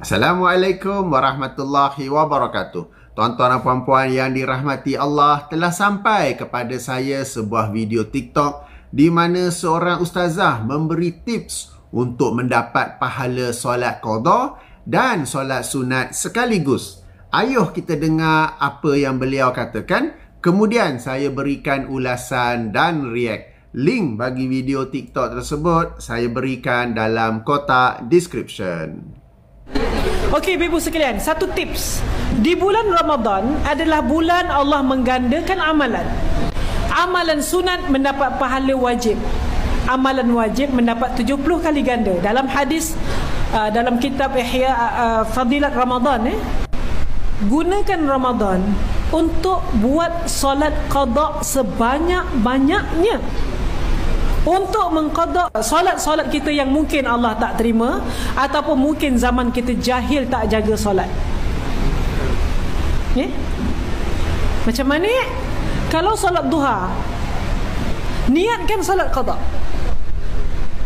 Assalamualaikum warahmatullahi wabarakatuh. Tuan-tuan dan puan-puan yang dirahmati Allah, telah sampai kepada saya sebuah video TikTok di mana seorang ustazah memberi tips untuk mendapat pahala solat qada dan solat sunat sekaligus. Ayuh kita dengar apa yang beliau katakan. Kemudian saya berikan ulasan dan react. Link bagi video TikTok tersebut saya berikan dalam kotak description. Okey, ibu-ibu sekalian, satu tips. Di bulan Ramadan adalah bulan Allah menggandakan amalan. Amalan sunat mendapat pahala wajib. Amalan wajib mendapat 70 kali ganda. Dalam hadis uh, dalam kitab Ihya uh, uh Fadilat Ramadan eh. Gunakan Ramadan untuk buat solat qada sebanyak-banyaknya untuk mengkodok solat-solat kita yang mungkin Allah tak terima ataupun mungkin zaman kita jahil tak jaga solat. Ya. Eh? Macam mana ni? Kalau solat duha, niatkan solat kodok.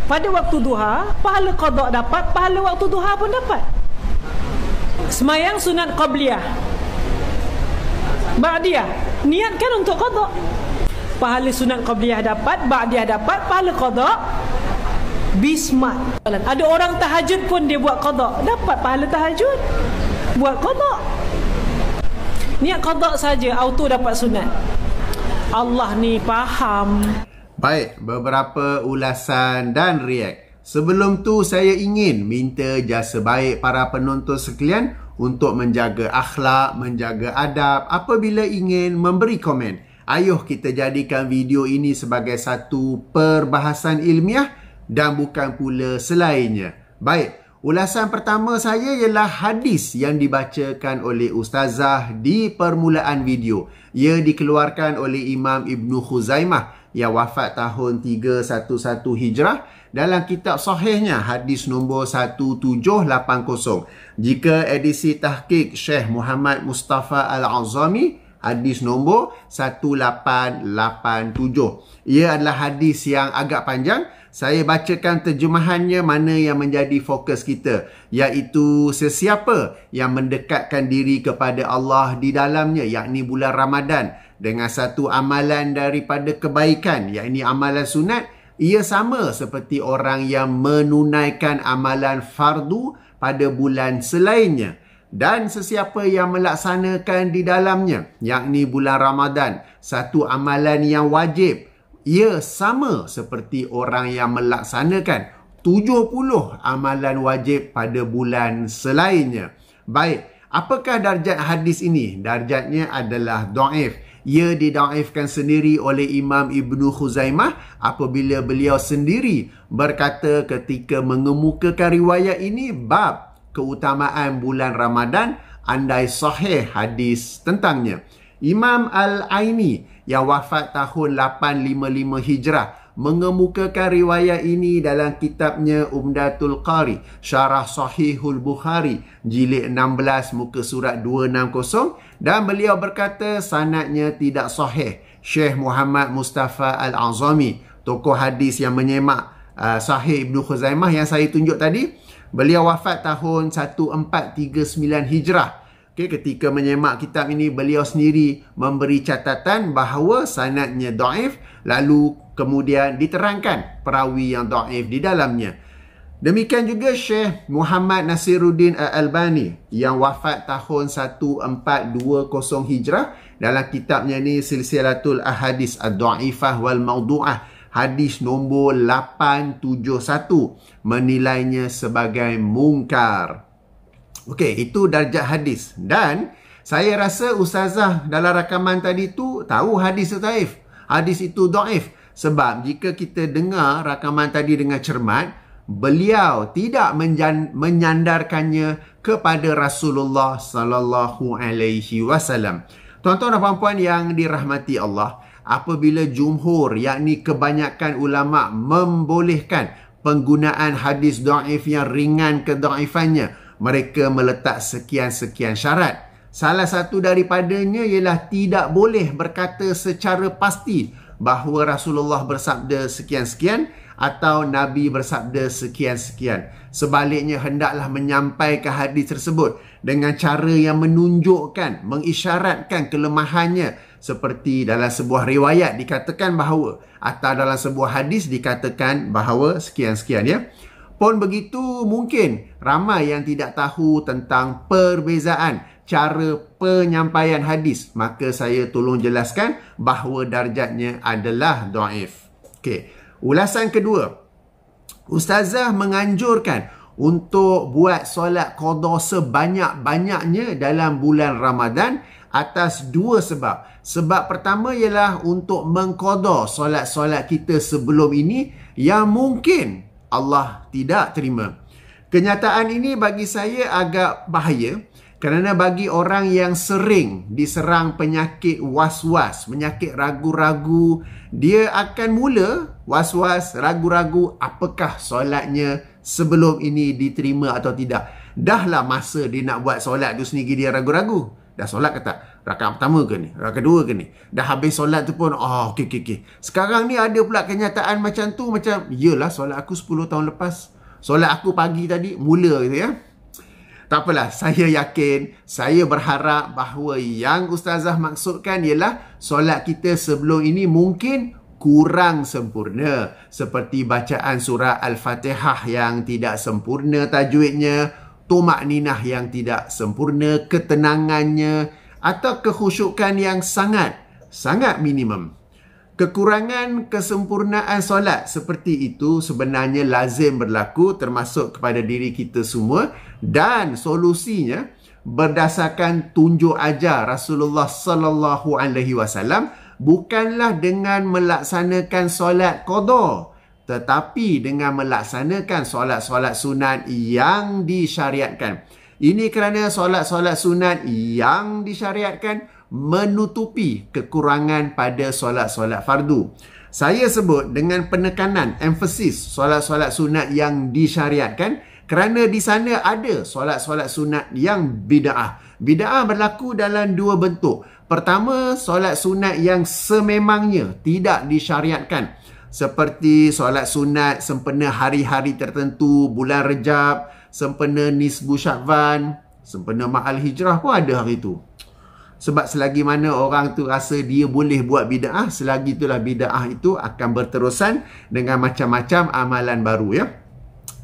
Pada waktu duha, pahala kodok dapat, pahala waktu duha pun dapat. Semayang sunat qabliyah. Ba'diyah, niatkan untuk kodok pahala sunat qabliyah dapat, ba'diyah dapat, pahala qada bismat. Ada orang tahajud pun dia buat qada, dapat pahala tahajud. Buat qada. Niat qada saja auto dapat sunat. Allah ni faham. Baik, beberapa ulasan dan react. Sebelum tu saya ingin minta jasa baik para penonton sekalian untuk menjaga akhlak, menjaga adab apabila ingin memberi komen. Ayuh kita jadikan video ini sebagai satu perbahasan ilmiah dan bukan pula selainnya. Baik, ulasan pertama saya ialah hadis yang dibacakan oleh ustazah di permulaan video. Ia dikeluarkan oleh Imam Ibn Khuzaimah yang wafat tahun 311 Hijrah dalam kitab sahihnya hadis nombor 1780. Jika edisi tahqiq Syekh Muhammad Mustafa Al-Azami hadis nombor 1887. Ia adalah hadis yang agak panjang. Saya bacakan terjemahannya mana yang menjadi fokus kita iaitu sesiapa yang mendekatkan diri kepada Allah di dalamnya yakni bulan Ramadan dengan satu amalan daripada kebaikan yakni amalan sunat ia sama seperti orang yang menunaikan amalan fardu pada bulan selainnya dan sesiapa yang melaksanakan di dalamnya yakni bulan Ramadan satu amalan yang wajib ia sama seperti orang yang melaksanakan 70 amalan wajib pada bulan selainnya baik apakah darjat hadis ini darjatnya adalah dhaif ia didaifkan sendiri oleh Imam Ibn Khuzaimah apabila beliau sendiri berkata ketika mengemukakan riwayat ini bab keutamaan bulan Ramadan andai sahih hadis tentangnya. Imam Al-Aini yang wafat tahun 855 Hijrah mengemukakan riwayat ini dalam kitabnya Umdatul Qari Syarah Sahihul Bukhari jilid 16 muka surat 260 dan beliau berkata sanatnya tidak sahih Syekh Muhammad Mustafa Al-Azami tokoh hadis yang menyemak uh, sahih Ibn Khuzaimah yang saya tunjuk tadi Beliau wafat tahun 1439 Hijrah. Okay, ketika menyemak kitab ini, beliau sendiri memberi catatan bahawa sanatnya daif. Lalu kemudian diterangkan perawi yang daif di dalamnya. Demikian juga Syekh Muhammad Nasiruddin Al-Albani yang wafat tahun 1420 Hijrah dalam kitabnya ini Silsilatul Ahadis Ad-Da'ifah Wal Mawdu'ah hadis nombor 871 menilainya sebagai mungkar. Okey, itu darjah hadis. Dan saya rasa ustazah dalam rakaman tadi tu tahu hadis itu daif. Hadis itu daif. Sebab jika kita dengar rakaman tadi dengan cermat, beliau tidak menyandarkannya kepada Rasulullah sallallahu alaihi wasallam. Tuan-tuan dan puan-puan yang dirahmati Allah, apabila jumhur yakni kebanyakan ulama membolehkan penggunaan hadis daif yang ringan ke daifannya mereka meletak sekian-sekian syarat salah satu daripadanya ialah tidak boleh berkata secara pasti bahawa Rasulullah bersabda sekian-sekian atau Nabi bersabda sekian-sekian. Sebaliknya hendaklah menyampaikan hadis tersebut dengan cara yang menunjukkan, mengisyaratkan kelemahannya seperti dalam sebuah riwayat dikatakan bahawa atau dalam sebuah hadis dikatakan bahawa sekian-sekian ya. Pun begitu mungkin ramai yang tidak tahu tentang perbezaan cara penyampaian hadis. Maka saya tolong jelaskan bahawa darjatnya adalah do'if. Okay. Ulasan kedua. Ustazah menganjurkan untuk buat solat qadha sebanyak-banyaknya dalam bulan Ramadan atas dua sebab. Sebab pertama ialah untuk mengkodoh solat-solat kita sebelum ini yang mungkin Allah tidak terima. Kenyataan ini bagi saya agak bahaya kerana bagi orang yang sering diserang penyakit was-was, penyakit ragu-ragu, dia akan mula was-was, ragu-ragu apakah solatnya sebelum ini diterima atau tidak. Dahlah masa dia nak buat solat tu sendiri dia ragu-ragu. Dah solat ke tak? Rakan pertama ke ni? Rakan kedua ke ni? Dah habis solat tu pun, oh, ah, ok, ok, ok. Sekarang ni ada pula kenyataan macam tu, macam, yelah solat aku 10 tahun lepas. Solat aku pagi tadi, mula gitu ya. Tak apalah, saya yakin, saya berharap bahawa yang Ustazah maksudkan ialah solat kita sebelum ini mungkin kurang sempurna. Seperti bacaan surah Al-Fatihah yang tidak sempurna tajwidnya, tumak ninah yang tidak sempurna, ketenangannya atau kehusukan yang sangat, sangat minimum. Kekurangan kesempurnaan solat seperti itu sebenarnya lazim berlaku termasuk kepada diri kita semua dan solusinya berdasarkan tunjuk ajar Rasulullah sallallahu alaihi wasallam bukanlah dengan melaksanakan solat qada tetapi dengan melaksanakan solat-solat sunat yang disyariatkan. Ini kerana solat-solat sunat yang disyariatkan menutupi kekurangan pada solat-solat fardu. Saya sebut dengan penekanan emphasis solat-solat sunat yang disyariatkan kerana di sana ada solat-solat sunat yang bida'ah. Bida'ah berlaku dalam dua bentuk. Pertama, solat sunat yang sememangnya tidak disyariatkan seperti solat sunat sempena hari-hari tertentu, bulan rejab, sempena nisbu syakvan, sempena mahal hijrah pun ada hari tu. Sebab selagi mana orang tu rasa dia boleh buat bida'ah, selagi itulah bida'ah itu akan berterusan dengan macam-macam amalan baru ya.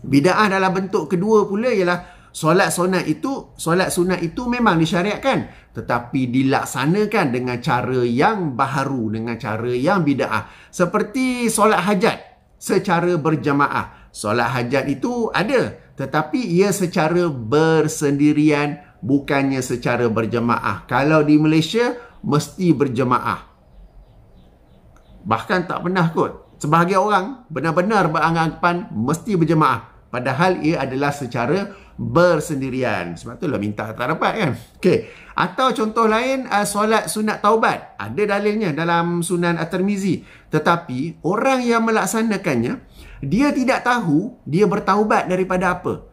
Bida'ah dalam bentuk kedua pula ialah solat sunat itu, solat sunat itu memang disyariatkan tetapi dilaksanakan dengan cara yang baharu dengan cara yang bidaah seperti solat hajat secara berjamaah solat hajat itu ada tetapi ia secara bersendirian bukannya secara berjemaah. Kalau di Malaysia, mesti berjemaah. Bahkan tak pernah kot. Sebahagian orang benar-benar beranggapan mesti berjemaah. Padahal ia adalah secara bersendirian. Sebab itulah minta tak dapat kan. Okey. Atau contoh lain, uh, solat sunat taubat. Ada dalilnya dalam sunan At-Tirmizi. Tetapi, orang yang melaksanakannya, dia tidak tahu dia bertaubat daripada apa.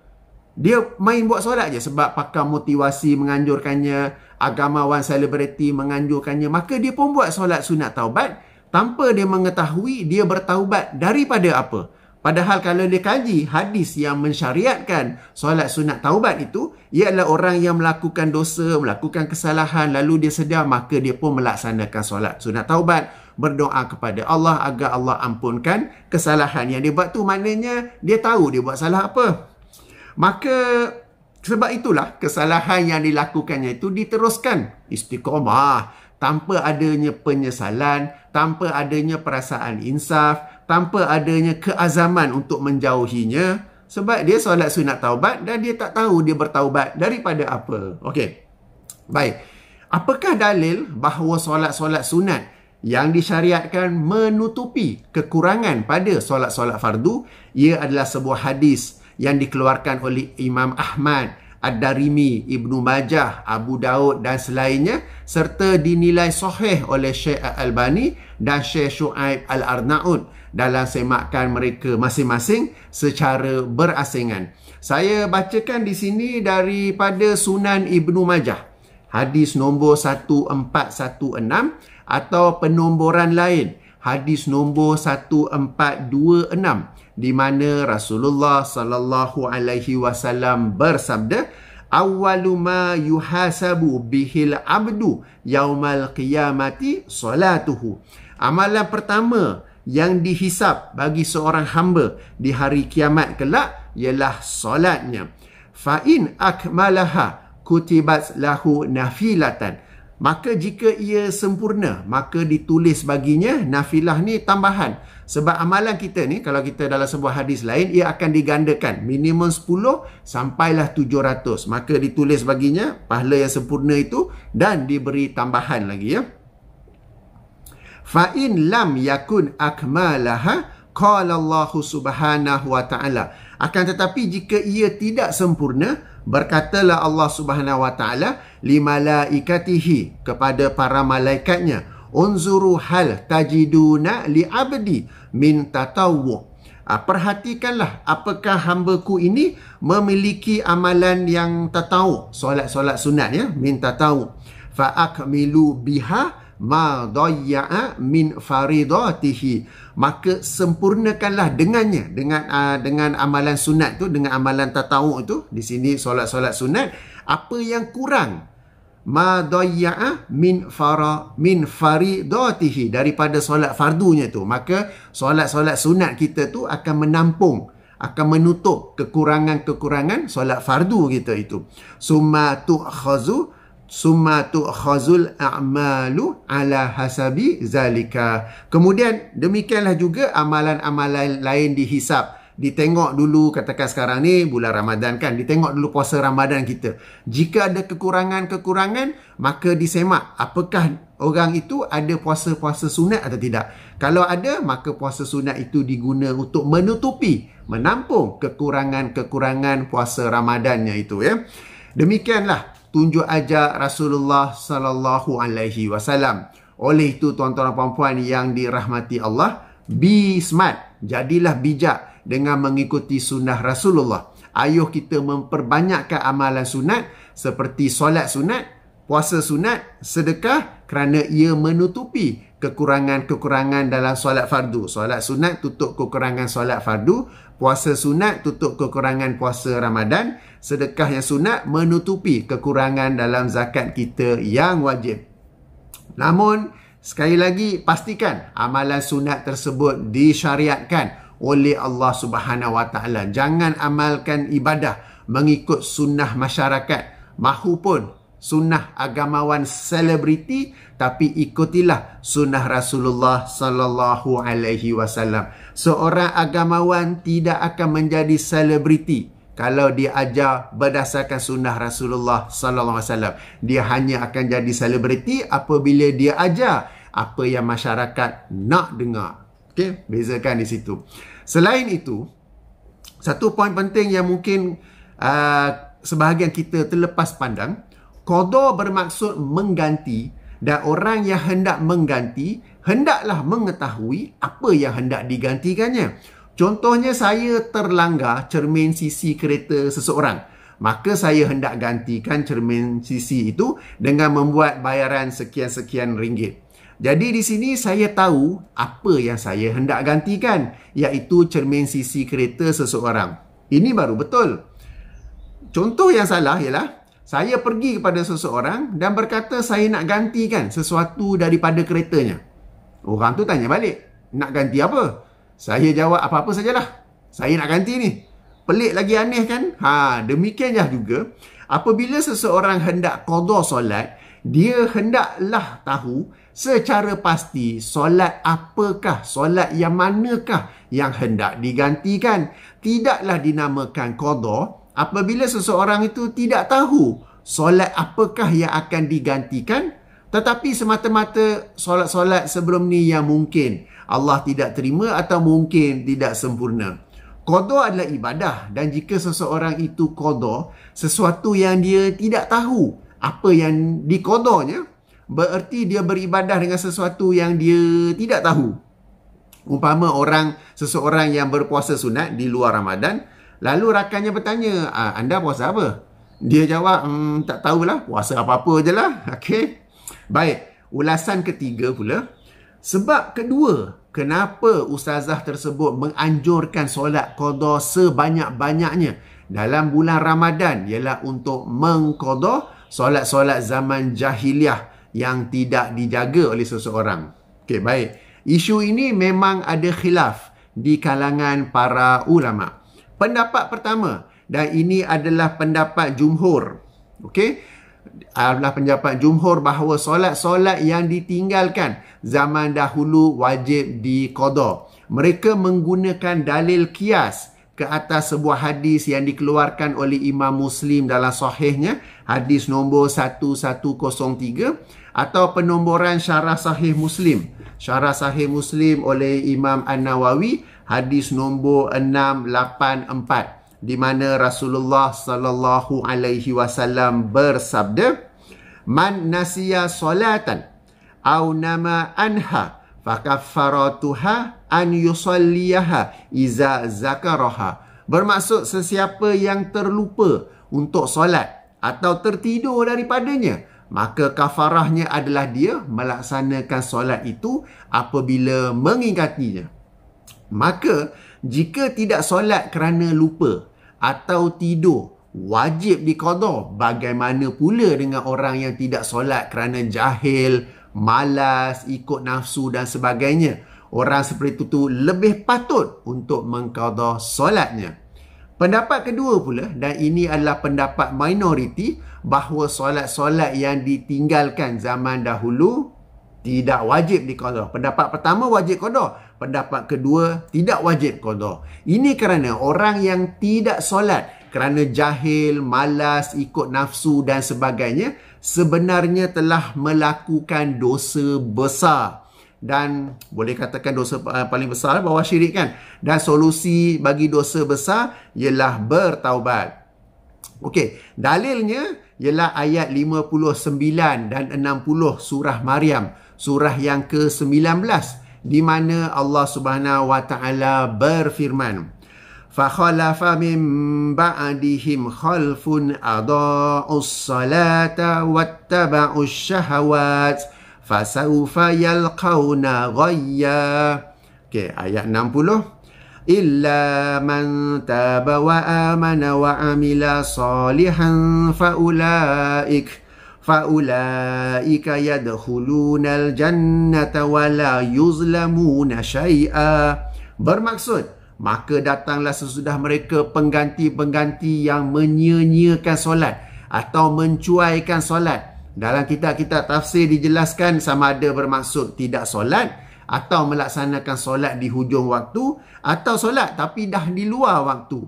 Dia main buat solat je sebab pakar motivasi menganjurkannya, agamawan selebriti menganjurkannya. Maka dia pun buat solat sunat taubat tanpa dia mengetahui dia bertaubat daripada apa. Padahal kalau dia kaji hadis yang mensyariatkan solat sunat taubat itu, ialah orang yang melakukan dosa, melakukan kesalahan, lalu dia sedar, maka dia pun melaksanakan solat sunat taubat. Berdoa kepada Allah agar Allah ampunkan kesalahan yang dia buat tu. Maknanya dia tahu dia buat salah apa. Maka sebab itulah kesalahan yang dilakukannya itu diteruskan. Istiqomah tanpa adanya penyesalan, tanpa adanya perasaan insaf, tanpa adanya keazaman untuk menjauhinya sebab dia solat sunat taubat dan dia tak tahu dia bertaubat daripada apa. Okey. Baik. Apakah dalil bahawa solat-solat sunat yang disyariatkan menutupi kekurangan pada solat-solat fardu? Ia adalah sebuah hadis yang dikeluarkan oleh Imam Ahmad, Ad-Darimi, Ibnu Majah, Abu Daud dan selainnya serta dinilai sahih oleh Syekh Al-Albani dan Syekh Shu'aib Al-Arnaud dalam semakan mereka masing-masing secara berasingan. Saya bacakan di sini daripada Sunan Ibnu Majah. Hadis nombor 1416 atau penomboran lain hadis nombor 1426 di mana Rasulullah sallallahu alaihi wasallam bersabda awwalu yuhasabu bihil abdu yaumal qiyamati salatuhu amalan pertama yang dihisap bagi seorang hamba di hari kiamat kelak ialah solatnya. Fain akmalaha kutibat lahu nafilatan. Maka jika ia sempurna, maka ditulis baginya nafilah ni tambahan. Sebab amalan kita ni, kalau kita dalam sebuah hadis lain, ia akan digandakan. Minimum 10 sampailah 700. Maka ditulis baginya, pahala yang sempurna itu dan diberi tambahan lagi ya fa in lam yakun akmalaha qala Allah Subhanahu wa taala akan tetapi jika ia tidak sempurna berkatalah Allah Subhanahu wa taala limalaikatihi kepada para malaikatnya unzuru hal tajiduna li abdi min tatawwu ah, perhatikanlah apakah hambaku ini memiliki amalan yang tatawu solat-solat sunat ya min tatawu fa akmilu biha ma dayya'a min faridatihi maka sempurnakanlah dengannya dengan uh, dengan amalan sunat tu dengan amalan tatawuk tu di sini solat-solat sunat apa yang kurang ma dayya'a min fara min faridatihi daripada solat fardunya tu maka solat-solat sunat kita tu akan menampung akan menutup kekurangan-kekurangan solat fardu kita itu summa tu khazu summa tu'khazul a'malu ala hasabi zalika. Kemudian demikianlah juga amalan-amalan lain dihisap. Ditengok dulu katakan sekarang ni bulan Ramadan kan. Ditengok dulu puasa Ramadan kita. Jika ada kekurangan-kekurangan maka disemak. Apakah orang itu ada puasa-puasa sunat atau tidak. Kalau ada maka puasa sunat itu diguna untuk menutupi. Menampung kekurangan-kekurangan puasa Ramadannya itu ya. Demikianlah tunjuk ajar Rasulullah sallallahu alaihi wasallam. Oleh itu tuan-tuan dan puan-puan yang dirahmati Allah, be smart, jadilah bijak dengan mengikuti sunnah Rasulullah. Ayuh kita memperbanyakkan amalan sunat seperti solat sunat, puasa sunat, sedekah kerana ia menutupi kekurangan-kekurangan dalam solat fardu. Solat sunat tutup kekurangan solat fardu. Puasa sunat tutup kekurangan puasa Ramadan. Sedekah yang sunat menutupi kekurangan dalam zakat kita yang wajib. Namun, sekali lagi pastikan amalan sunat tersebut disyariatkan oleh Allah Subhanahu Wa Taala. Jangan amalkan ibadah mengikut sunnah masyarakat mahupun sunnah agamawan selebriti tapi ikutilah sunnah Rasulullah sallallahu alaihi wasallam. Seorang agamawan tidak akan menjadi selebriti kalau dia ajar berdasarkan sunnah Rasulullah sallallahu alaihi wasallam. Dia hanya akan jadi selebriti apabila dia ajar apa yang masyarakat nak dengar. Okey, bezakan di situ. Selain itu, satu poin penting yang mungkin uh, sebahagian kita terlepas pandang Kodoh bermaksud mengganti dan orang yang hendak mengganti hendaklah mengetahui apa yang hendak digantikannya. Contohnya saya terlanggar cermin sisi kereta seseorang. Maka saya hendak gantikan cermin sisi itu dengan membuat bayaran sekian-sekian ringgit. Jadi di sini saya tahu apa yang saya hendak gantikan iaitu cermin sisi kereta seseorang. Ini baru betul. Contoh yang salah ialah saya pergi kepada seseorang dan berkata saya nak gantikan sesuatu daripada keretanya. Orang tu tanya balik, nak ganti apa? Saya jawab apa-apa sajalah. Saya nak ganti ni. Pelik lagi aneh kan? Ha, demikian jah juga. Apabila seseorang hendak qada solat, dia hendaklah tahu secara pasti solat apakah, solat yang manakah yang hendak digantikan. Tidaklah dinamakan qada apabila seseorang itu tidak tahu solat apakah yang akan digantikan tetapi semata-mata solat-solat sebelum ni yang mungkin Allah tidak terima atau mungkin tidak sempurna. Qadha adalah ibadah dan jika seseorang itu qadha sesuatu yang dia tidak tahu apa yang dikodohnya bererti dia beribadah dengan sesuatu yang dia tidak tahu. Umpama orang seseorang yang berpuasa sunat di luar Ramadan, Lalu rakannya bertanya, ah, anda puasa apa? Dia jawab, mmm, tak tahulah, puasa apa-apa je lah. Okay. Baik, ulasan ketiga pula. Sebab kedua, kenapa ustazah tersebut menganjurkan solat kodoh sebanyak-banyaknya dalam bulan Ramadan ialah untuk mengkodoh solat-solat zaman jahiliah yang tidak dijaga oleh seseorang. Okay, baik. Isu ini memang ada khilaf di kalangan para ulama. Pendapat pertama dan ini adalah pendapat jumhur. Okey. Adalah pendapat jumhur bahawa solat-solat yang ditinggalkan zaman dahulu wajib dikodo. Mereka menggunakan dalil kias ke atas sebuah hadis yang dikeluarkan oleh Imam Muslim dalam sahihnya hadis nombor 1103 atau penomboran syarah sahih Muslim syarah sahih Muslim oleh Imam An-Nawawi hadis nombor 684 di mana Rasulullah sallallahu alaihi wasallam bersabda man nasiya salatan au nama anha fakaffaratuha an yusalliha iza zakaraha bermaksud sesiapa yang terlupa untuk solat atau tertidur daripadanya maka kafarahnya adalah dia melaksanakan solat itu apabila mengingatinya Maka jika tidak solat kerana lupa atau tidur, wajib dikodoh. Bagaimana pula dengan orang yang tidak solat kerana jahil, malas, ikut nafsu dan sebagainya. Orang seperti itu lebih patut untuk mengkodoh solatnya. Pendapat kedua pula dan ini adalah pendapat minoriti bahawa solat-solat yang ditinggalkan zaman dahulu tidak wajib dikodoh. Pendapat pertama wajib kodoh pendapat kedua tidak wajib qada. Ini kerana orang yang tidak solat kerana jahil, malas, ikut nafsu dan sebagainya sebenarnya telah melakukan dosa besar dan boleh katakan dosa eh, paling besar lah, bawah syirik kan dan solusi bagi dosa besar ialah bertaubat. Okey, dalilnya ialah ayat 59 dan 60 surah Maryam, surah yang ke-19 di mana Allah Subhanahu wa taala berfirman fakhalafa min ba'dihim khalfun adaa'u salata wattaba'u syahawat fasawfa yalqawna ghayya okey ayat 60 illa man taba wa amana wa amila salihan faulaika فَأُولَٰئِكَ يَدْخُلُونَ الْجَنَّةَ وَلَا يُظْلَمُونَ شَيْئًا Bermaksud, maka datanglah sesudah mereka pengganti-pengganti yang menyenyakan solat atau mencuaikan solat. Dalam kitab-kitab tafsir dijelaskan sama ada bermaksud tidak solat atau melaksanakan solat di hujung waktu atau solat tapi dah di luar waktu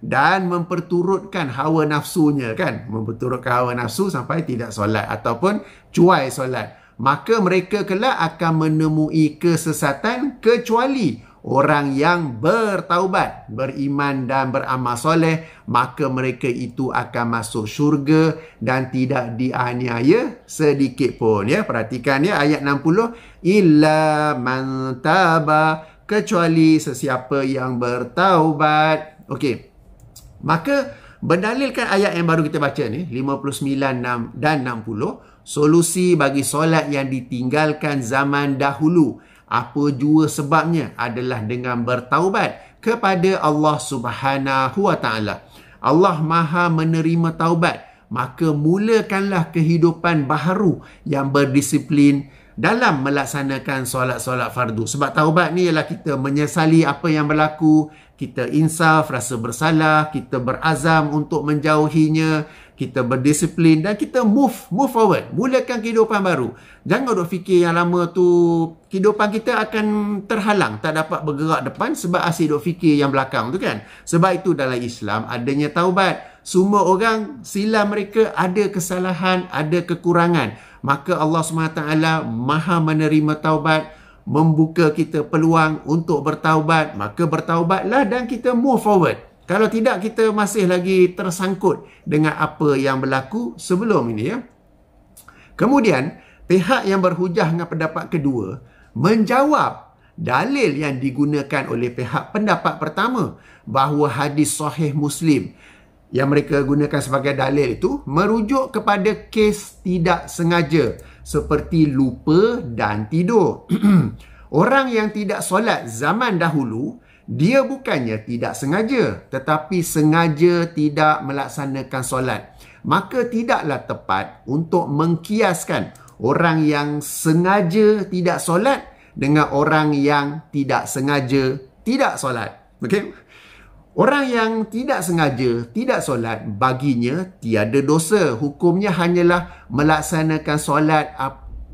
dan memperturutkan hawa nafsunya kan memperturutkan hawa nafsu sampai tidak solat ataupun cuai solat maka mereka kelak akan menemui kesesatan kecuali orang yang bertaubat beriman dan beramal soleh maka mereka itu akan masuk syurga dan tidak dianiaya sedikit pun ya perhatikan ya ayat 60 illa man taba kecuali sesiapa yang bertaubat okey Maka berdalilkan ayat yang baru kita baca ni 59 dan 60 solusi bagi solat yang ditinggalkan zaman dahulu apa jua sebabnya adalah dengan bertaubat kepada Allah Subhanahu Wa Taala. Allah Maha menerima taubat, maka mulakanlah kehidupan baharu yang berdisiplin dalam melaksanakan solat-solat fardu. Sebab taubat ni ialah kita menyesali apa yang berlaku, kita insaf, rasa bersalah, kita berazam untuk menjauhinya, kita berdisiplin dan kita move move forward. Mulakan kehidupan baru. Jangan duk fikir yang lama tu kehidupan kita akan terhalang, tak dapat bergerak depan sebab asyik duk fikir yang belakang tu kan. Sebab itu dalam Islam adanya taubat. Semua orang silam mereka ada kesalahan, ada kekurangan maka Allah SWT maha menerima taubat membuka kita peluang untuk bertaubat maka bertaubatlah dan kita move forward kalau tidak kita masih lagi tersangkut dengan apa yang berlaku sebelum ini ya kemudian pihak yang berhujah dengan pendapat kedua menjawab dalil yang digunakan oleh pihak pendapat pertama bahawa hadis sahih muslim yang mereka gunakan sebagai dalil itu merujuk kepada kes tidak sengaja seperti lupa dan tidur. Orang yang tidak solat zaman dahulu, dia bukannya tidak sengaja tetapi sengaja tidak melaksanakan solat. Maka tidaklah tepat untuk mengkiaskan orang yang sengaja tidak solat dengan orang yang tidak sengaja tidak solat. Okay. Orang yang tidak sengaja, tidak solat, baginya tiada dosa. Hukumnya hanyalah melaksanakan solat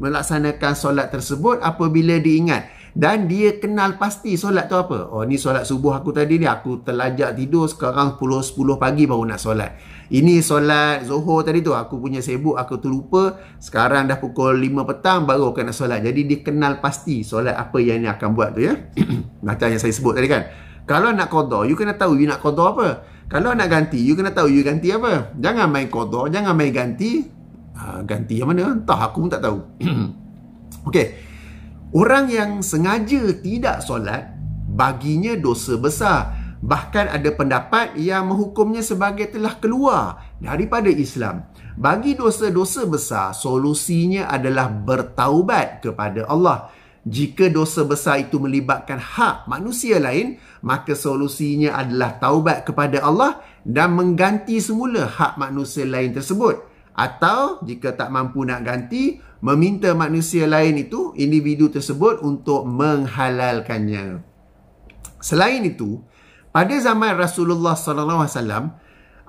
melaksanakan solat tersebut apabila diingat. Dan dia kenal pasti solat tu apa. Oh ni solat subuh aku tadi ni. Aku terlajak tidur sekarang 10-10 pagi baru nak solat. Ini solat zuhur tadi tu. Aku punya sibuk aku terlupa. Sekarang dah pukul 5 petang baru akan nak solat. Jadi dia kenal pasti solat apa yang ni akan buat tu ya. Macam yang saya sebut tadi kan. Kalau nak kodoh, you kena tahu you nak kodoh apa. Kalau nak ganti, you kena tahu you ganti apa. Jangan main kodoh, jangan main ganti. Uh, ganti yang mana? Entah, aku pun tak tahu. okay. Orang yang sengaja tidak solat, baginya dosa besar. Bahkan ada pendapat yang menghukumnya sebagai telah keluar daripada Islam. Bagi dosa-dosa besar, solusinya adalah bertaubat kepada Allah. Allah. Jika dosa besar itu melibatkan hak manusia lain, maka solusinya adalah taubat kepada Allah dan mengganti semula hak manusia lain tersebut. Atau jika tak mampu nak ganti, meminta manusia lain itu, individu tersebut untuk menghalalkannya. Selain itu, pada zaman Rasulullah SAW,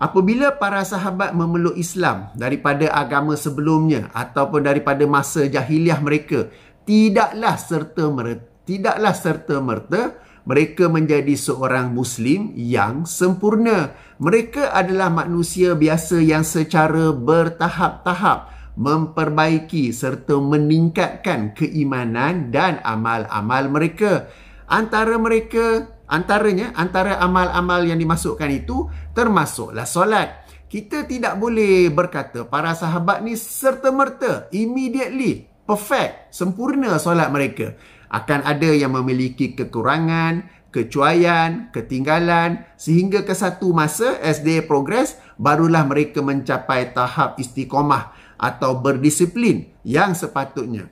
apabila para sahabat memeluk Islam daripada agama sebelumnya ataupun daripada masa jahiliah mereka, tidaklah serta merta tidaklah serta merta mereka menjadi seorang muslim yang sempurna mereka adalah manusia biasa yang secara bertahap-tahap memperbaiki serta meningkatkan keimanan dan amal-amal mereka antara mereka antaranya antara amal-amal yang dimasukkan itu termasuklah solat kita tidak boleh berkata para sahabat ni serta-merta immediately perfect, sempurna solat mereka. Akan ada yang memiliki kekurangan, kecuaian, ketinggalan sehingga ke satu masa as they progress barulah mereka mencapai tahap istiqomah atau berdisiplin yang sepatutnya.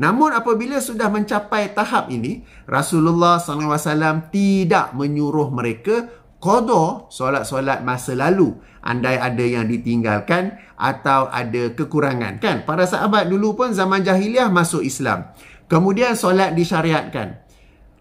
Namun apabila sudah mencapai tahap ini, Rasulullah SAW tidak menyuruh mereka qada solat-solat masa lalu andai ada yang ditinggalkan atau ada kekurangan kan para sahabat dulu pun zaman jahiliah masuk Islam kemudian solat disyariatkan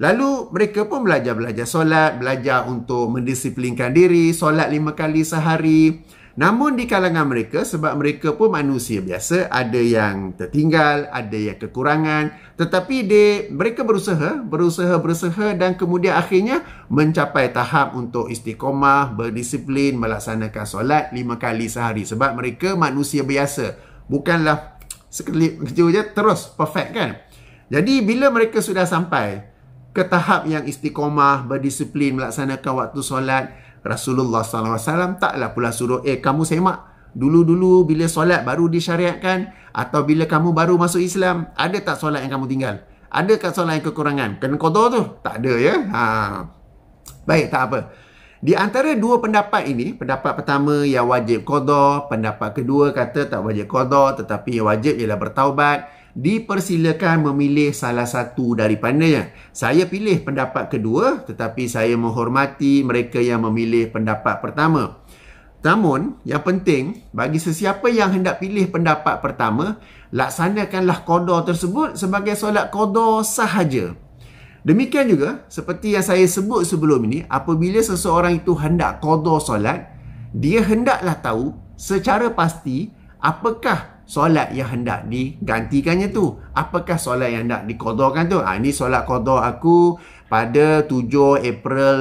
lalu mereka pun belajar-belajar solat belajar untuk mendisiplinkan diri solat lima kali sehari Namun di kalangan mereka sebab mereka pun manusia biasa ada yang tertinggal, ada yang kekurangan tetapi dia, mereka berusaha, berusaha, berusaha dan kemudian akhirnya mencapai tahap untuk istiqomah, berdisiplin, melaksanakan solat lima kali sehari sebab mereka manusia biasa bukanlah sekelip kecil je terus perfect kan jadi bila mereka sudah sampai ke tahap yang istiqomah, berdisiplin, melaksanakan waktu solat Rasulullah SAW taklah pula suruh, eh kamu semak. Dulu-dulu bila solat baru disyariatkan atau bila kamu baru masuk Islam, ada tak solat yang kamu tinggal? Ada tak solat yang kekurangan? Kena kotor tu? Tak ada ya. Ha. Baik, tak apa. Di antara dua pendapat ini, pendapat pertama yang wajib kodoh, pendapat kedua kata tak wajib kodoh tetapi wajib ialah bertaubat dipersilakan memilih salah satu daripadanya. Saya pilih pendapat kedua tetapi saya menghormati mereka yang memilih pendapat pertama. Namun, yang penting bagi sesiapa yang hendak pilih pendapat pertama, laksanakanlah kodoh tersebut sebagai solat kodoh sahaja. Demikian juga, seperti yang saya sebut sebelum ini, apabila seseorang itu hendak kodoh solat, dia hendaklah tahu secara pasti apakah solat yang hendak digantikannya tu apakah solat yang hendak dikodohkan tu ha, ini solat kodoh aku pada 7 April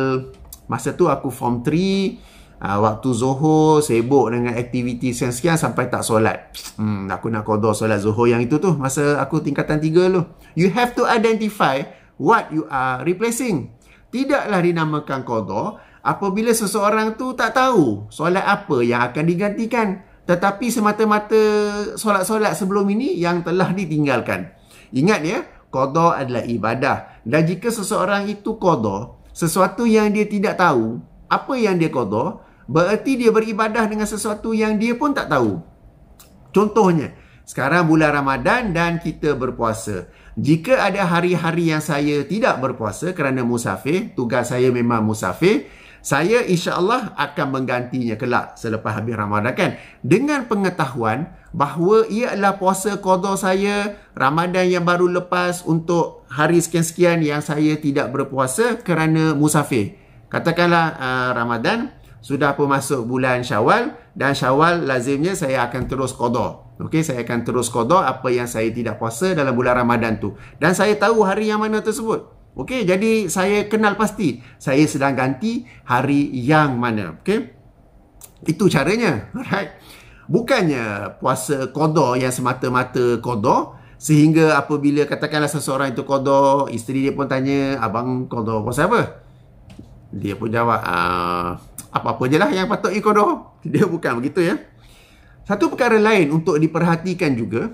masa tu aku form 3 ha, waktu zuhur sibuk dengan aktiviti sekian-sekian sampai tak solat hmm, aku nak kodoh solat zuhur yang itu tu masa aku tingkatan 3 tu you have to identify what you are replacing tidaklah dinamakan kodoh apabila seseorang tu tak tahu solat apa yang akan digantikan tetapi semata-mata solat-solat sebelum ini yang telah ditinggalkan. Ingat ya, qada adalah ibadah. Dan jika seseorang itu qada, sesuatu yang dia tidak tahu, apa yang dia qada, bererti dia beribadah dengan sesuatu yang dia pun tak tahu. Contohnya, sekarang bulan Ramadan dan kita berpuasa. Jika ada hari-hari yang saya tidak berpuasa kerana musafir, tugas saya memang musafir, saya insya-Allah akan menggantinya kelak selepas habis Ramadan kan. Dengan pengetahuan bahawa ia adalah puasa qada saya Ramadan yang baru lepas untuk hari sekian-sekian yang saya tidak berpuasa kerana musafir. Katakanlah uh, Ramadan sudah pun masuk bulan Syawal dan Syawal lazimnya saya akan terus qada. okay saya akan terus qada apa yang saya tidak puasa dalam bulan Ramadan tu. Dan saya tahu hari yang mana tersebut. Okey, jadi saya kenal pasti saya sedang ganti hari yang mana. Okey. Itu caranya. Alright. Bukannya puasa qada yang semata-mata qada sehingga apabila katakanlah seseorang itu qada, isteri dia pun tanya, "Abang qada puasa apa?" Dia pun jawab, ah, apa-apa je lah yang patut ikut ikhodoh. Dia bukan begitu ya. Satu perkara lain untuk diperhatikan juga,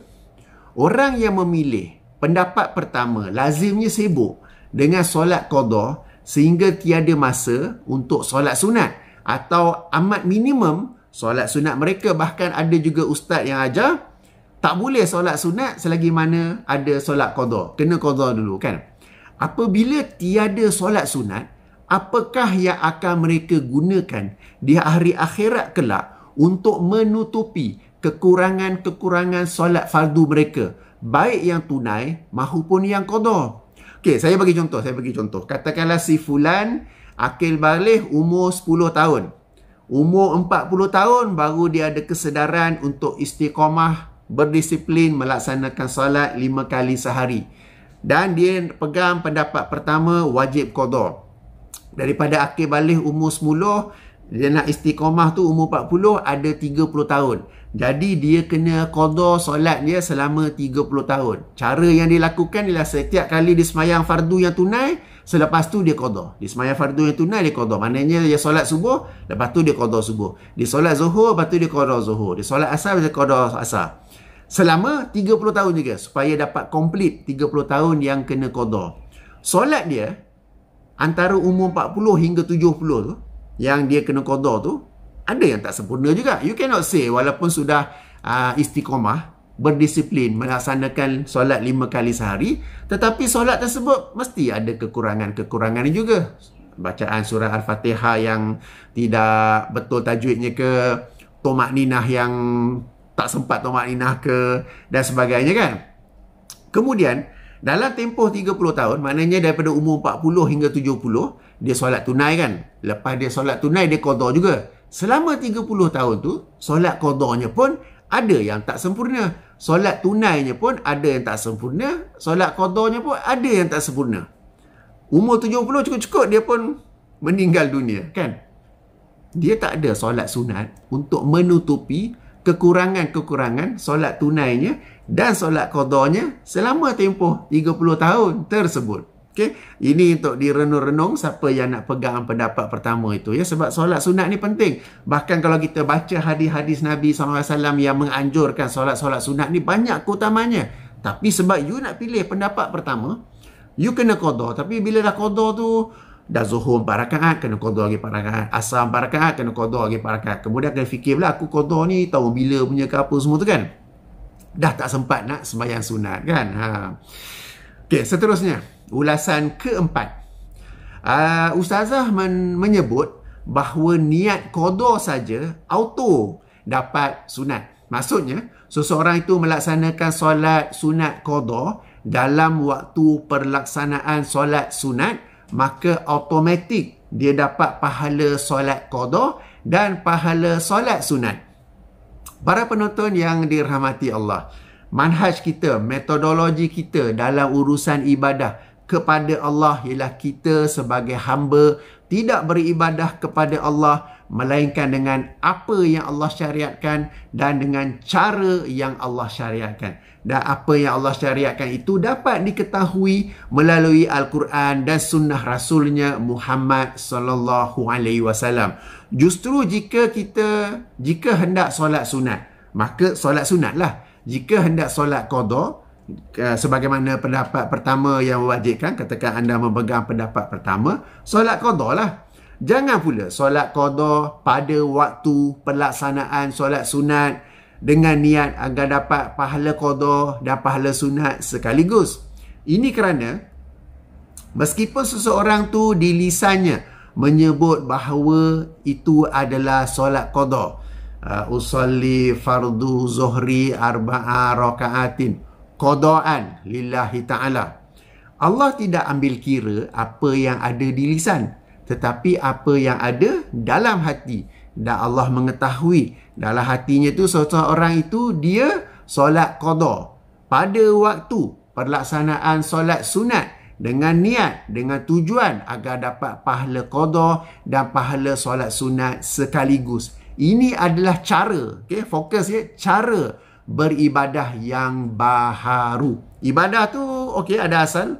orang yang memilih pendapat pertama lazimnya sibuk dengan solat qadha sehingga tiada masa untuk solat sunat atau amat minimum solat sunat mereka bahkan ada juga ustaz yang ajar tak boleh solat sunat selagi mana ada solat qadha kena qadha dulu kan apabila tiada solat sunat apakah yang akan mereka gunakan di hari akhirat kelak untuk menutupi kekurangan-kekurangan solat fardu mereka baik yang tunai mahupun yang qadha Okey, saya bagi contoh, saya bagi contoh. Katakanlah si fulan akil baligh umur 10 tahun. Umur 40 tahun baru dia ada kesedaran untuk istiqamah berdisiplin melaksanakan solat 5 kali sehari. Dan dia pegang pendapat pertama wajib qada. Daripada akil baligh umur dia nak istiqomah tu umur 40 ada 30 tahun. Jadi dia kena qada solat dia selama 30 tahun. Cara yang dilakukan ialah setiap kali dia semayang fardu yang tunai, selepas tu dia qada. Dia semayang fardu yang tunai dia qada. Maknanya dia solat subuh, lepas tu dia qada subuh. Dia solat zuhur, lepas tu dia qada zuhur. Dia solat asar, dia qada asar. Selama 30 tahun juga supaya dapat complete 30 tahun yang kena qada. Solat dia antara umur 40 hingga 70 tu yang dia kena kodoh tu ada yang tak sempurna juga. You cannot say walaupun sudah uh, istiqomah, berdisiplin, melaksanakan solat lima kali sehari, tetapi solat tersebut mesti ada kekurangan-kekurangan juga. Bacaan surah Al-Fatihah yang tidak betul tajwidnya ke, tomak ninah yang tak sempat tomak ninah ke, dan sebagainya kan. Kemudian, dalam tempoh 30 tahun, maknanya daripada umur 40 hingga 70, dia solat tunai kan lepas dia solat tunai dia qada juga selama 30 tahun tu solat qadanya pun ada yang tak sempurna solat tunainya pun ada yang tak sempurna solat qadanya pun ada yang tak sempurna umur 70 cukup-cukup dia pun meninggal dunia kan dia tak ada solat sunat untuk menutupi kekurangan-kekurangan solat tunainya dan solat qadanya selama tempoh 30 tahun tersebut Okay, ini untuk direnung-renung siapa yang nak pegang pendapat pertama itu ya sebab solat sunat ni penting. Bahkan kalau kita baca hadis-hadis Nabi SAW yang menganjurkan solat-solat sunat ni banyak keutamanya. Tapi sebab you nak pilih pendapat pertama, you kena qada. Tapi bila dah qada tu dah zuhur empat rakaat kena qada lagi empat rakaat, asar empat rakaat kena qada lagi empat rakaat. Kemudian kena fikir pula aku qada ni tahu bila punya ke apa semua tu kan. Dah tak sempat nak sembahyang sunat kan. Ha. Okey, seterusnya ulasan keempat. Uh, Ustazah men- menyebut bahawa niat kodoh saja auto dapat sunat. Maksudnya, seseorang itu melaksanakan solat sunat kodoh dalam waktu perlaksanaan solat sunat, maka automatik dia dapat pahala solat kodoh dan pahala solat sunat. Para penonton yang dirahmati Allah, manhaj kita, metodologi kita dalam urusan ibadah kepada Allah ialah kita sebagai hamba tidak beribadah kepada Allah melainkan dengan apa yang Allah syariatkan dan dengan cara yang Allah syariatkan. Dan apa yang Allah syariatkan itu dapat diketahui melalui Al-Quran dan sunnah Rasulnya Muhammad sallallahu alaihi wasallam. Justru jika kita jika hendak solat sunat, maka solat sunatlah. Jika hendak solat qada, Eh, sebagaimana pendapat pertama yang mewajibkan katakan anda memegang pendapat pertama solat qada lah jangan pula solat qada pada waktu pelaksanaan solat sunat dengan niat agar dapat pahala qada dan pahala sunat sekaligus ini kerana meskipun seseorang tu di lisannya menyebut bahawa itu adalah solat qada eh, usolli fardu zuhri arba'a rakaatin kodaan lillahi ta'ala. Allah tidak ambil kira apa yang ada di lisan tetapi apa yang ada dalam hati dan Allah mengetahui dalam hatinya tu seseorang itu dia solat qada pada waktu pelaksanaan solat sunat dengan niat dengan tujuan agar dapat pahala qada dan pahala solat sunat sekaligus ini adalah cara Okay, fokus ya cara beribadah yang baharu. Ibadah tu okey ada asal.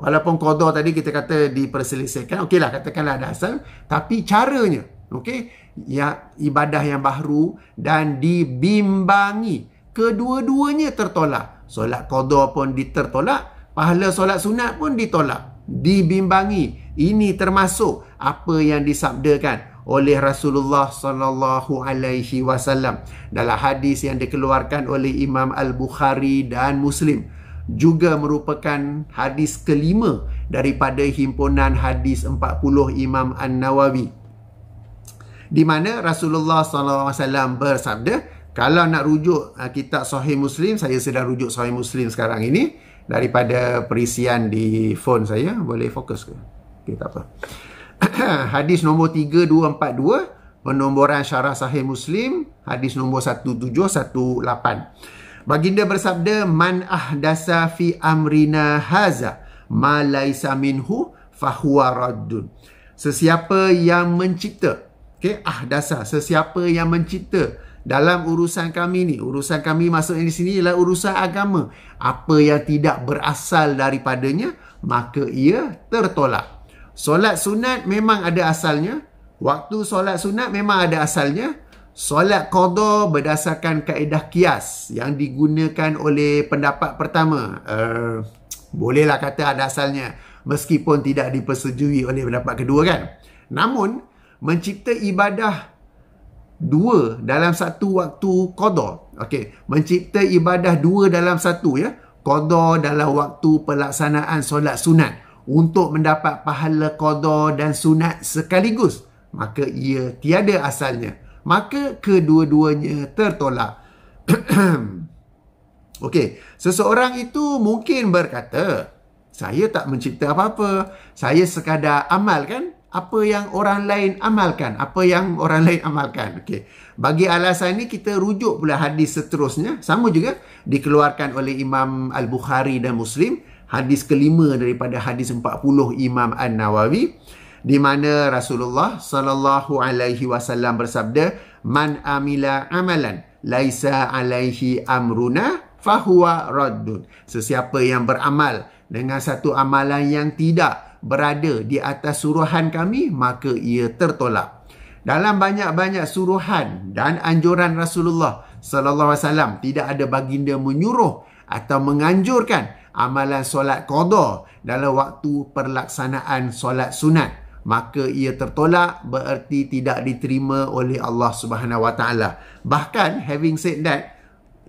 Walaupun qada tadi kita kata diperselisihkan, okeylah katakanlah ada asal, tapi caranya okey ya ibadah yang baharu dan dibimbangi kedua-duanya tertolak. Solat qada pun ditertolak, pahala solat sunat pun ditolak. Dibimbangi ini termasuk apa yang disabdakan oleh Rasulullah sallallahu alaihi wasallam dalam hadis yang dikeluarkan oleh Imam Al-Bukhari dan Muslim juga merupakan hadis kelima daripada himpunan hadis 40 Imam An-Nawawi di mana Rasulullah sallallahu alaihi wasallam bersabda kalau nak rujuk uh, kitab sahih Muslim saya sedang rujuk sahih Muslim sekarang ini daripada perisian di phone saya boleh fokus ke okay, apa hadis nombor 3242 penomboran syarah sahih muslim hadis nombor 1718 baginda bersabda man ahdasa fi amrina haza ma laisa minhu fahuwa raddun sesiapa yang mencipta okey ahdasa sesiapa yang mencipta dalam urusan kami ni urusan kami masuk di sini ialah urusan agama apa yang tidak berasal daripadanya maka ia tertolak Solat sunat memang ada asalnya. Waktu solat sunat memang ada asalnya. Solat qada berdasarkan kaedah kias yang digunakan oleh pendapat pertama. Uh, bolehlah kata ada asalnya meskipun tidak dipersetujui oleh pendapat kedua kan. Namun, mencipta ibadah dua dalam satu waktu qada. okay? mencipta ibadah dua dalam satu ya. Qada dalam waktu pelaksanaan solat sunat untuk mendapat pahala qadar dan sunat sekaligus maka ia tiada asalnya maka kedua-duanya tertolak okey seseorang itu mungkin berkata saya tak mencipta apa-apa saya sekadar amal kan? apa yang orang lain amalkan apa yang orang lain amalkan okey bagi alasan ini kita rujuk pula hadis seterusnya sama juga dikeluarkan oleh Imam Al-Bukhari dan Muslim hadis kelima daripada hadis 40 Imam An-Nawawi di mana Rasulullah sallallahu alaihi wasallam bersabda man amila amalan laisa alaihi amruna fahuwa raddun sesiapa yang beramal dengan satu amalan yang tidak berada di atas suruhan kami maka ia tertolak dalam banyak-banyak suruhan dan anjuran Rasulullah sallallahu alaihi wasallam tidak ada baginda menyuruh atau menganjurkan amalan solat qada dalam waktu perlaksanaan solat sunat maka ia tertolak bererti tidak diterima oleh Allah Subhanahu Wa Taala bahkan having said that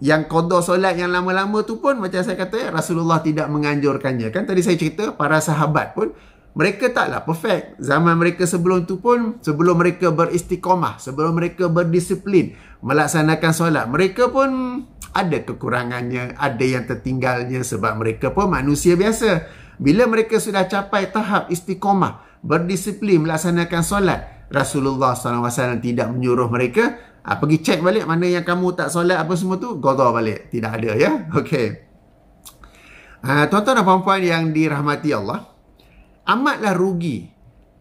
yang qada solat yang lama-lama tu pun macam saya kata Rasulullah tidak menganjurkannya kan tadi saya cerita para sahabat pun mereka taklah perfect. Zaman mereka sebelum tu pun, sebelum mereka beristiqamah, sebelum mereka berdisiplin melaksanakan solat, mereka pun ada kekurangannya, ada yang tertinggalnya sebab mereka pun manusia biasa. Bila mereka sudah capai tahap istiqomah, berdisiplin melaksanakan solat, Rasulullah SAW tidak menyuruh mereka, ha, pergi cek balik mana yang kamu tak solat apa semua tu, gotoh balik. Tidak ada ya. Okey. Ha, tuan-tuan dan puan-puan yang dirahmati Allah, amatlah rugi,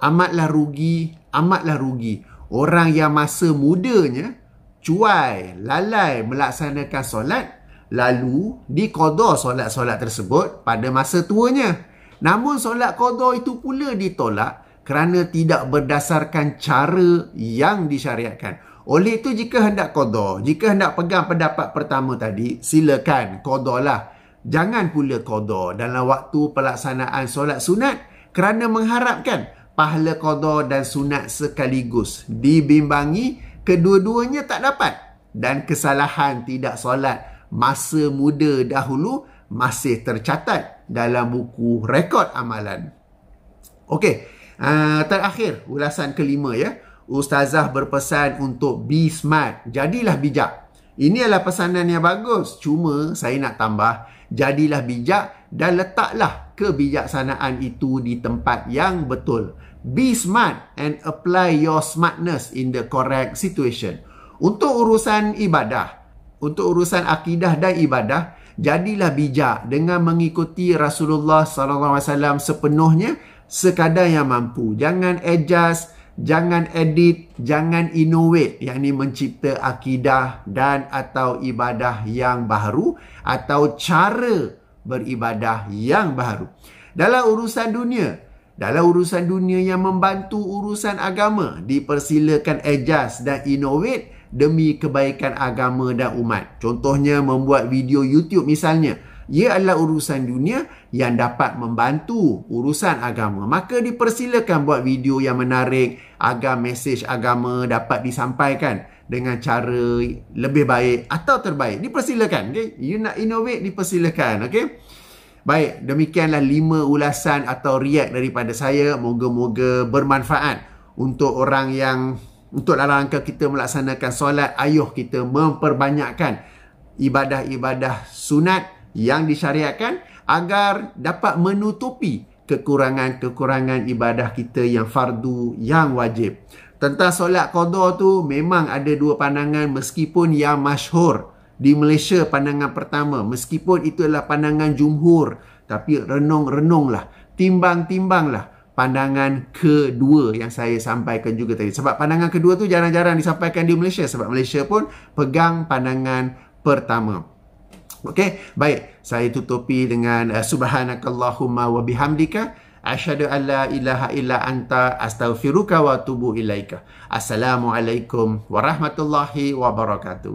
amatlah rugi, amatlah rugi. Orang yang masa mudanya, cuai, lalai melaksanakan solat lalu dikodoh solat-solat tersebut pada masa tuanya. Namun solat kodoh itu pula ditolak kerana tidak berdasarkan cara yang disyariatkan. Oleh itu jika hendak kodoh, jika hendak pegang pendapat pertama tadi, silakan kodohlah. Jangan pula kodoh dalam waktu pelaksanaan solat sunat kerana mengharapkan pahala kodoh dan sunat sekaligus dibimbangi kedua-duanya tak dapat dan kesalahan tidak solat masa muda dahulu masih tercatat dalam buku rekod amalan. Okey, uh, ah, terakhir ulasan kelima ya. Ustazah berpesan untuk be smart, jadilah bijak. Ini adalah pesanan yang bagus. Cuma saya nak tambah, jadilah bijak dan letaklah kebijaksanaan itu di tempat yang betul be smart and apply your smartness in the correct situation. Untuk urusan ibadah, untuk urusan akidah dan ibadah, jadilah bijak dengan mengikuti Rasulullah SAW sepenuhnya sekadar yang mampu. Jangan adjust, jangan edit, jangan innovate yang ini mencipta akidah dan atau ibadah yang baru atau cara beribadah yang baru. Dalam urusan dunia, dalam urusan dunia yang membantu urusan agama, dipersilakan adjust dan innovate demi kebaikan agama dan umat. Contohnya membuat video YouTube misalnya. Ia adalah urusan dunia yang dapat membantu urusan agama. Maka dipersilakan buat video yang menarik agar mesej agama dapat disampaikan dengan cara lebih baik atau terbaik. Dipersilakan. Okay? You nak innovate, dipersilakan. Okay? Baik, demikianlah lima ulasan atau react daripada saya. Moga-moga bermanfaat untuk orang yang untuk dalam rangka kita melaksanakan solat, ayuh kita memperbanyakkan ibadah-ibadah sunat yang disyariatkan agar dapat menutupi kekurangan-kekurangan ibadah kita yang fardu, yang wajib. Tentang solat qadar tu memang ada dua pandangan meskipun yang masyhur di Malaysia pandangan pertama meskipun itu adalah pandangan jumhur tapi renung-renunglah timbang-timbanglah pandangan kedua yang saya sampaikan juga tadi sebab pandangan kedua tu jarang-jarang disampaikan di Malaysia sebab Malaysia pun pegang pandangan pertama Okey, baik. Saya tutupi dengan uh, subhanakallahumma wa bihamdika asyhadu alla ilaha illa anta astaghfiruka wa atubu ilaika. Assalamualaikum warahmatullahi wabarakatuh.